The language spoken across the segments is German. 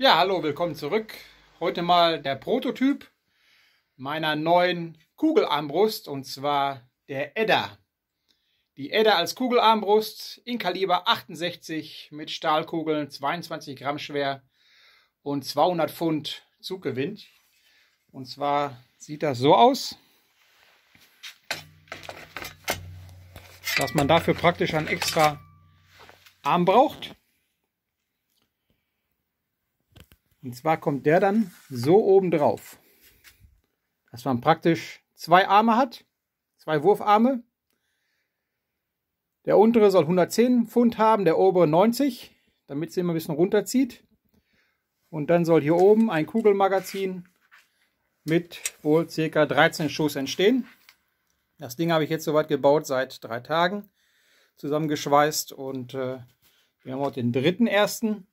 Ja, hallo, willkommen zurück. Heute mal der Prototyp meiner neuen Kugelarmbrust und zwar der Edda. Die Edda als Kugelarmbrust in Kaliber 68 mit Stahlkugeln, 22 Gramm schwer und 200 Pfund Zuggewind. Und zwar sieht das so aus, dass man dafür praktisch einen extra Arm braucht. Und zwar kommt der dann so oben drauf, dass man praktisch zwei Arme hat, zwei Wurfarme. Der untere soll 110 Pfund haben, der obere 90, damit es immer ein bisschen runterzieht. Und dann soll hier oben ein Kugelmagazin mit wohl ca. 13 Schuss entstehen. Das Ding habe ich jetzt soweit gebaut seit drei Tagen zusammengeschweißt und äh, wir haben heute den dritten ersten.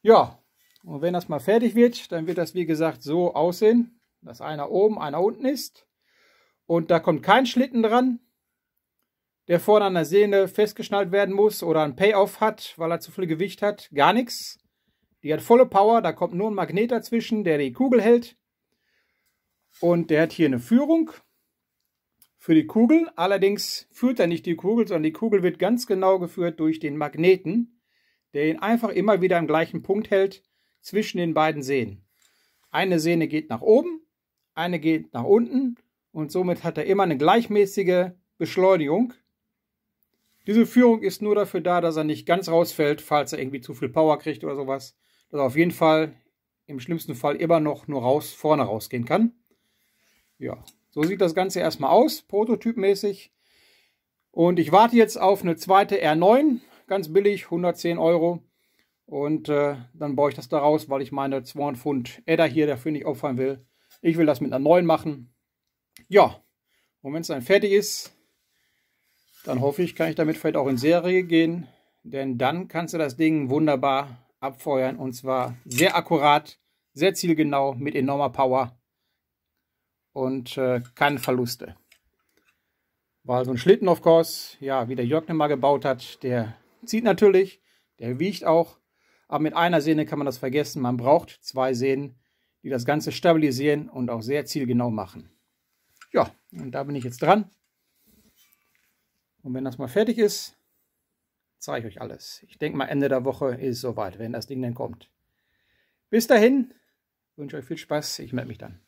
Ja, und wenn das mal fertig wird, dann wird das wie gesagt so aussehen, dass einer oben, einer unten ist. Und da kommt kein Schlitten dran, der vorne an der Sehne festgeschnallt werden muss oder ein Payoff hat, weil er zu viel Gewicht hat. Gar nichts. Die hat volle Power, da kommt nur ein Magnet dazwischen, der die Kugel hält. Und der hat hier eine Führung für die Kugel. Allerdings führt er nicht die Kugel, sondern die Kugel wird ganz genau geführt durch den Magneten, der ihn einfach immer wieder am gleichen Punkt hält zwischen den beiden Sehnen. Eine Sehne geht nach oben, eine geht nach unten und somit hat er immer eine gleichmäßige Beschleunigung. Diese Führung ist nur dafür da, dass er nicht ganz rausfällt, falls er irgendwie zu viel Power kriegt oder sowas. Dass er auf jeden Fall im schlimmsten Fall immer noch nur raus, vorne rausgehen kann. Ja, so sieht das Ganze erstmal aus, prototypmäßig. Und ich warte jetzt auf eine zweite R9, ganz billig, 110 Euro. Und äh, dann baue ich das da raus, weil ich meine 200 Pfund Edda hier dafür nicht auffallen will. Ich will das mit einer neuen machen. Ja, und wenn es dann fertig ist, dann hoffe ich, kann ich damit vielleicht auch in Serie gehen. Denn dann kannst du das Ding wunderbar abfeuern. Und zwar sehr akkurat, sehr zielgenau, mit enormer Power und äh, keine Verluste. Weil so ein Schlitten, of course, ja, wie der Jörg mal gebaut hat, der zieht natürlich, der wiegt auch. Aber mit einer Sehne kann man das vergessen. Man braucht zwei Sehnen, die das Ganze stabilisieren und auch sehr zielgenau machen. Ja, und da bin ich jetzt dran. Und wenn das mal fertig ist, zeige ich euch alles. Ich denke mal, Ende der Woche ist es soweit, wenn das Ding denn kommt. Bis dahin wünsche euch viel Spaß. Ich melde mich dann.